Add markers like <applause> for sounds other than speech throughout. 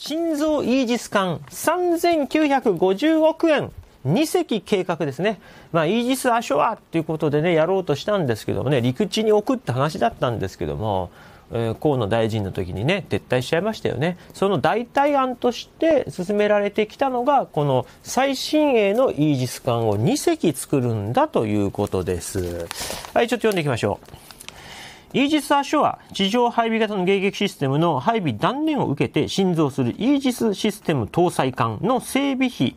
心臓イージス艦3950億円。2隻計画ですね、まあ、イージス・アショアということでねやろうとしたんですけどもね陸地に置くって話だったんですけども、えー、河野大臣の時にね撤退しちゃいましたよねその代替案として進められてきたのがこの最新鋭のイージス艦を2隻作るんだということですはいちょっと読んでいきましょうイージス・アショア地上配備型の迎撃システムの配備断念を受けて新造するイージスシステム搭載艦の整備費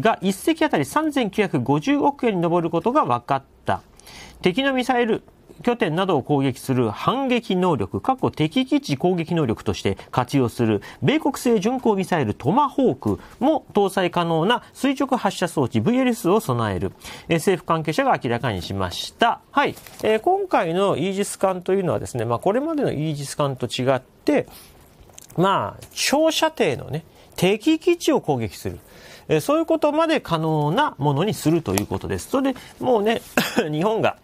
が1隻あたり3950億円に上ることが分かった。敵のミサイル拠点などを攻撃する反撃能力、過去敵基地攻撃能力として活用する、米国製巡航ミサイルトマホークも搭載可能な垂直発射装置 VLS を備える、え政府関係者が明らかにしました。はい。えー、今回のイージス艦というのはですね、まあ、これまでのイージス艦と違って、まあ、長射程のね、敵基地を攻撃する。えそういうことまで可能なものにするということです。それで、もうね、<laughs> 日本が、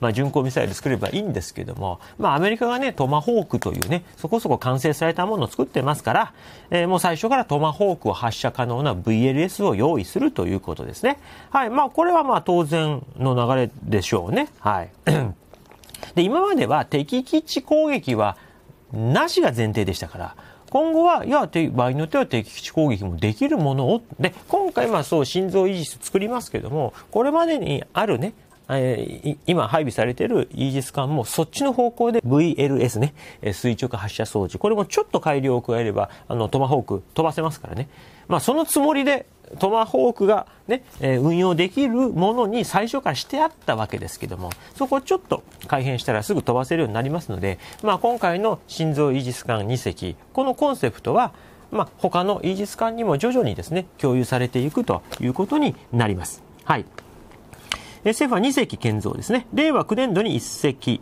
まあ、巡航ミサイル作ればいいんですけども、まあ、アメリカがね、トマホークというね、そこそこ完成されたものを作ってますから、えー、もう最初からトマホークを発射可能な VLS を用意するということですね。はい。まあ、これはまあ、当然の流れでしょうね。はい。<clears throat> で、今までは敵基地攻撃は、なしが前提でしたから、今後は、いや、場合によっては敵基地攻撃もできるものを、で、今回、まあそう、心臓維持室作りますけども、これまでにあるね、今配備されているイージス艦もそっちの方向で VLS ね、垂直発射装置、これもちょっと改良を加えれば、あの、トマホーク飛ばせますからね。まあ、そのつもりで、トマホークがね、運用できるものに最初からしてあったわけですけども、そこをちょっと改変したらすぐ飛ばせるようになりますので、まあ、今回の心臓イージス艦2隻、このコンセプトは、まあ、他のイージス艦にも徐々にですね、共有されていくということになります。はい。政府は2隻建造ですね。令和9年度に1隻、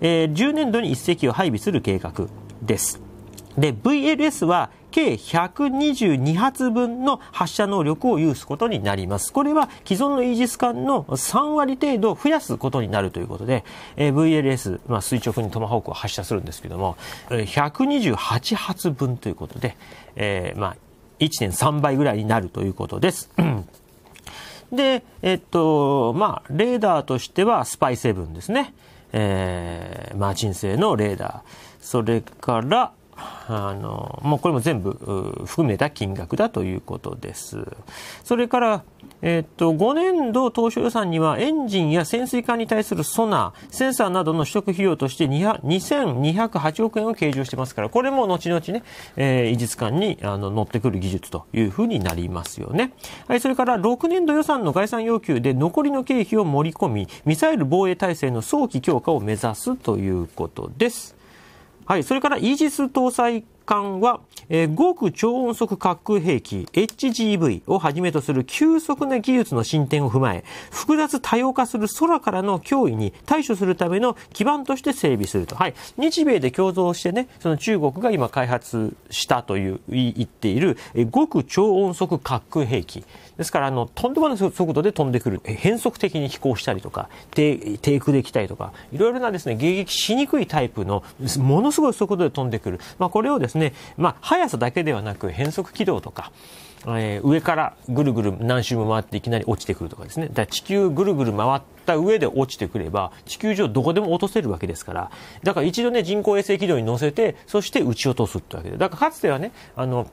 えー、10年度に1隻を配備する計画です。で、VLS は計122発分の発射能力を有すことになります。これは既存のイージス艦の3割程度増やすことになるということで、えー、VLS、まあ、垂直にトマホークを発射するんですけども、128発分ということで、えー、まあ、1.3倍ぐらいになるということです。で、えっと、まあ、レーダーとしてはスパイセブンですね。えー、マーチン製のレーダー。それから、あの、もうこれも全部含めた金額だということです。それから、えっと、5年度当初予算にはエンジンや潜水艦に対するソナー、センサーなどの取得費用として2208億円を計上してますから、これも後々ね、えー、維持館にあの乗ってくる技術というふうになりますよね。はい、それから6年度予算の概算要求で残りの経費を盛り込み、ミサイル防衛体制の早期強化を目指すということです。はい、それからイージス搭載艦は、え極超音速滑空兵器 HGV をはじめとする急速な技術の進展を踏まえ、複雑多様化する空からの脅威に対処するための基盤として整備すると。はい。日米で共存してね、その中国が今開発したという言っている、え極超音速滑空兵器。ですから、あの、とんでもない速度で飛んでくる。変則的に飛行したりとか、低空できたりとか、いろいろなですね、迎撃しにくいタイプの、ものすごい速度で飛んでくる。まあ、これをですね、ですね、まあ、速さだけではなく変速軌道とか、えー、上からぐるぐる何周も回っていきなり落ちてくるとかですね。だ地球ぐるぐる回った上で落ちてくれば、地球上どこでも落とせるわけですから、だから一度ね、人工衛星軌道に乗せて、そして撃ち落とすってわけで。だからかつてはね、あの、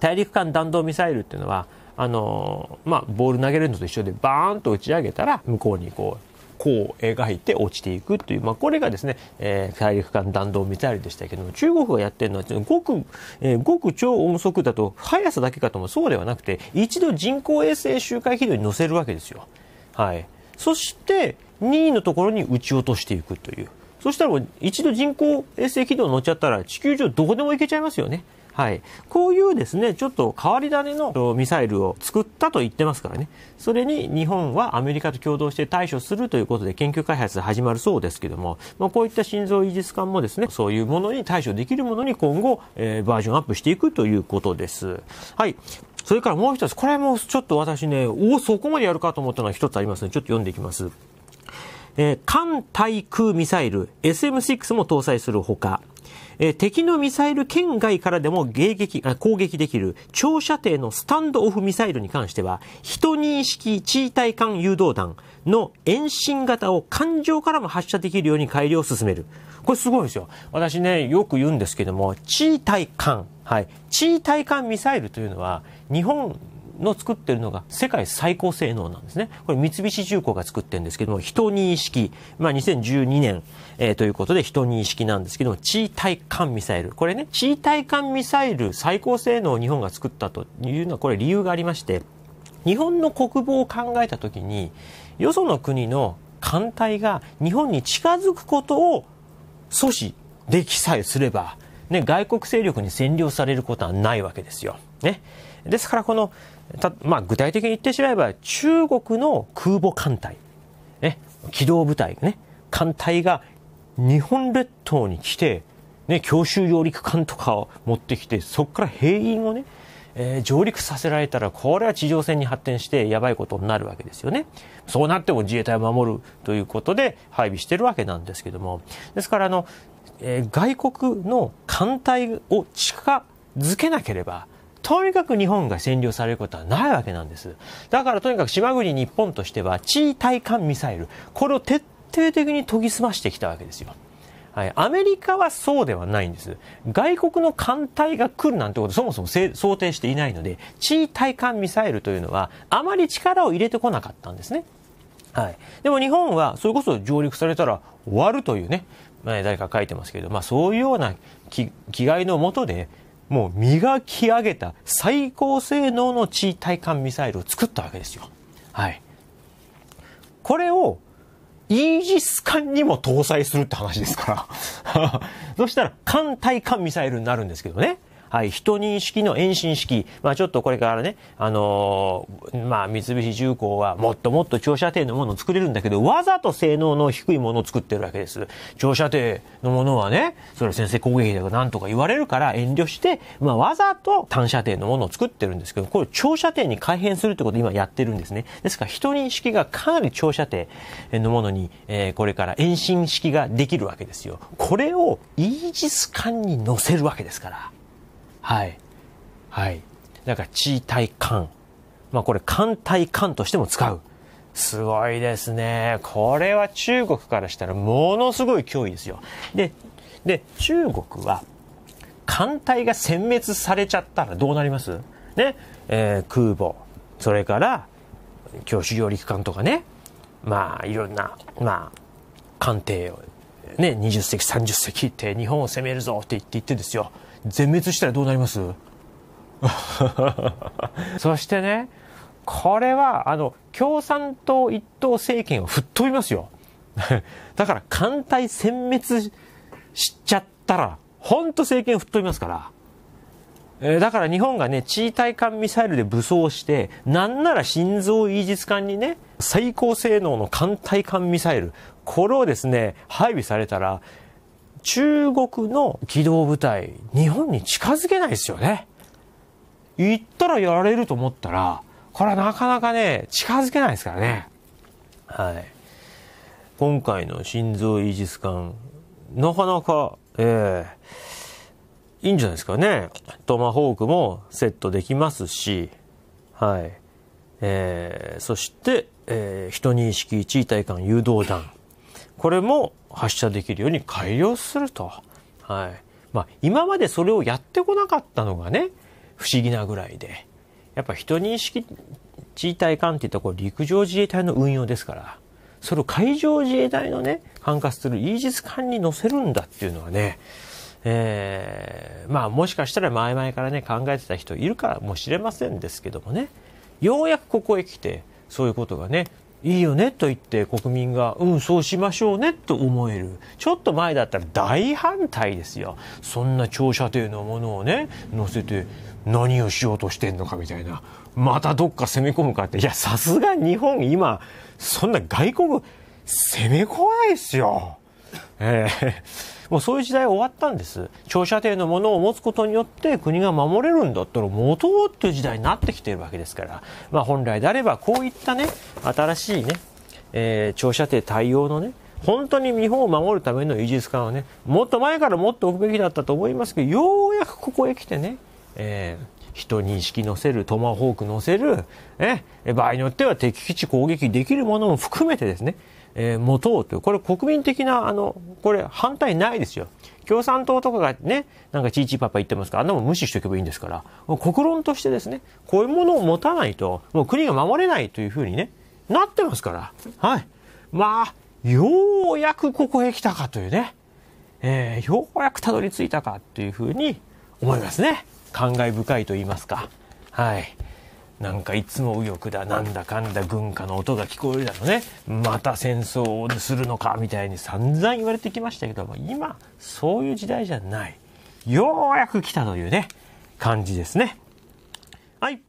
大陸間弾道ミサイルっていうのは、あのまあ、ボール投げるのと一緒でバーンと打ち上げたら向こうにこうこう描いて落ちていくという、まあ、これがですね、えー、大陸間弾道ミサイルでしたけども、中国がやってるのは、極、えー、く超音速だと、速さだけかともそうではなくて、一度人工衛星周回軌道に乗せるわけですよ。はい。そして、2位のところに撃ち落としていくという。そしたら一度人工衛星軌道に乗っちゃったら地球上どこでも行けちゃいますよね。はい、こういうですねちょっと変わり種のミサイルを作ったと言ってますからねそれに日本はアメリカと共同して対処するということで研究開発始まるそうですけども、まあ、こういった心臓維持ス艦もですねそういうものに対処できるものに今後、えー、バージョンアップしていくということです。はいそれからもう一つ、これもちょっと私ね、おお、そこまでやるかと思ったのは一つありますね。ちょっと読んでいきます。えー、艦対空ミサイル SM6 も搭載するほか、えー、敵のミサイル圏外からでも迎撃攻撃できる長射程のスタンドオフミサイルに関しては、12式地位対艦誘導弾の遠心型を艦上からも発射できるように改良を進める。これすごいですよ。私ね、よく言うんですけども、地位対艦、はい、地位対艦ミサイルというのは、日本の作ってるのが世界最高性能なんですね。これ三菱重工が作ってるんですけども、人認識。まあ2012年、えー、ということで人認識なんですけども、地対艦ミサイル。これね、地対艦ミサイル最高性能を日本が作ったというのはこれ理由がありまして、日本の国防を考えたときに、よその国の艦隊が日本に近づくことを阻止できさえすれば、ね、外国勢力に占領されることはないわけですよ。ね。ですからこのたまあ、具体的に言ってしまえば中国の空母艦隊、ね、機動部隊、ね、艦隊が日本列島に来て、ね、強襲揚陸艦とかを持ってきてそこから兵員をね、えー、上陸させられたらこれは地上戦に発展してやばいことになるわけですよね。そうなっても自衛隊を守るということで配備しているわけなんですけどもですからあの、えー、外国の艦隊を近づけなければとにかく日本が占領されることはないわけなんです。だからとにかく島国日本としては、地位対艦ミサイル、これを徹底的に研ぎ澄ましてきたわけですよ。はい、アメリカはそうではないんです。外国の艦隊が来るなんてことそもそも想定していないので、地位対艦ミサイルというのは、あまり力を入れてこなかったんですね。はい。でも日本は、それこそ上陸されたら終わるというね、前誰か書いてますけど、まあそういうような気概のもとで、もう磨き上げた最高性能の地位対艦ミサイルを作ったわけですよ。はい。これをイージス艦にも搭載するって話ですから <laughs> そしたら艦対艦ミサイルになるんですけどね。はい、人認識の遠心式。まあちょっとこれからね、あのー、まあ三菱重工はもっともっと長射程のものを作れるんだけど、わざと性能の低いものを作ってるわけです。長射程のものはね、それは先制攻撃だかなんとか言われるから遠慮して、まあわざと短射程のものを作ってるんですけど、これ長射程に改変するってことを今やってるんですね。ですから人認識がかなり長射程のものに、えー、これから遠心式ができるわけですよ。これをイージス艦に乗せるわけですから。はい。はい。だから、地対艦。まあ、これ、艦対艦としても使う。すごいですね。これは中国からしたらものすごい脅威ですよ。で、で、中国は、艦隊が殲滅されちゃったらどうなりますね、えー、空母、それから、教師揚陸艦とかね、まあ、いろんな、まあ、艦艇を、ね、20隻、30隻って日本を攻めるぞって言って言ってですよ。全滅したらどうなります <laughs> そしてね、これは、あの、共産党一党政権を吹っ飛びますよ。<laughs> だから、艦隊殲滅しちゃったら、ほんと政権吹っ飛びますから。えー、だから日本がね、地位対艦ミサイルで武装して、なんなら心臓イージス艦にね、最高性能の艦対艦ミサイル、これをですね、配備されたら、中国の機動部隊、日本に近づけないですよね。行ったらやられると思ったら、これはなかなかね、近づけないですからね。はい。今回の心臓イージス艦、なかなか、ええー、いいんじゃないですかね。トマホークもセットできますし、はい。えー、そして、えー、人認識地位体艦誘導弾。これも発射できるように改良すると。はい。まあ、今までそれをやってこなかったのがね、不思議なぐらいで。やっぱ人認識自衛隊艦っていったこ陸上自衛隊の運用ですから、それを海上自衛隊のね、管轄するイージス艦に乗せるんだっていうのはね、えー、まあもしかしたら前々からね、考えてた人いるかもしれませんですけどもね、ようやくここへ来て、そういうことがね、いいよねと言って国民が、うん、そうしましょうねと思える。ちょっと前だったら大反対ですよ。そんな長射程のものをね、載せて何をしようとしてんのかみたいな。またどっか攻め込むかって。いや、さすが日本今、そんな外国攻め込まないですよ。<laughs> えー、<laughs> もうそういう時代終わったんです。長射程のものを持つことによって国が守れるんだったらもとうっていう時代になってきているわけですから、まあ本来であればこういったね、新しいね、えー、長射程対応のね、本当に日本を守るためのイージス艦はね、もっと前から持っておくべきだったと思いますけど、ようやくここへ来てね、えー、人認識乗せる、トマホーク乗せる、え、場合によっては敵基地攻撃できるものも含めてですね、えー、持とうという、これ国民的な、あの、これ反対ないですよ。共産党とかがね、なんかちいちいパパ言ってますから、あんなもん無視しておけばいいんですから、もう国論としてですね、こういうものを持たないと、もう国が守れないというふうにね、なってますから、はい。まあ、ようやくここへ来たかというね、えー、ようやくたどり着いたかというふうに思いますね。感慨深いと言いますか。はい。なんかいつも右翼だ、なんだかんだ軍歌の音が聞こえるだろうね。また戦争をするのか、みたいに散々言われてきましたけども、今、そういう時代じゃない。ようやく来たというね、感じですね。はい。